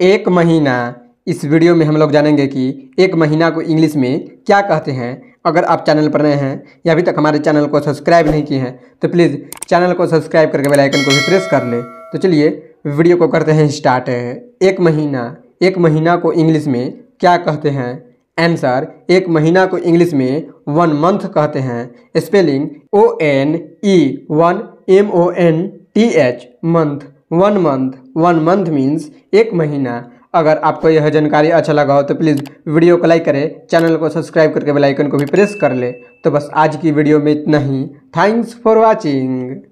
एक महीना इस वीडियो में हम लोग जानेंगे कि एक महीना को इंग्लिश में क्या कहते हैं अगर आप चैनल पर नए हैं या अभी तक हमारे चैनल को सब्सक्राइब नहीं किए हैं तो प्लीज़ चैनल को सब्सक्राइब करके बेल आइकन को भी प्रेस कर लें तो चलिए वीडियो को करते हैं स्टार्ट है एक महीना एक महीना को इंग्लिश में क्या कहते हैं आंसर एक महीना को इंग्लिश में वन मंथ कहते हैं spelling O N E one M O N T H month one month one month means एक महीना अगर आपको यह जानकारी अच्छा लगा हो तो प्लीज़ वीडियो को लाइक करें चैनल को सब्सक्राइब करके बेल आइकन को भी प्रेस कर ले तो बस आज की वीडियो में इतना ही थैंक्स फॉर वाचिंग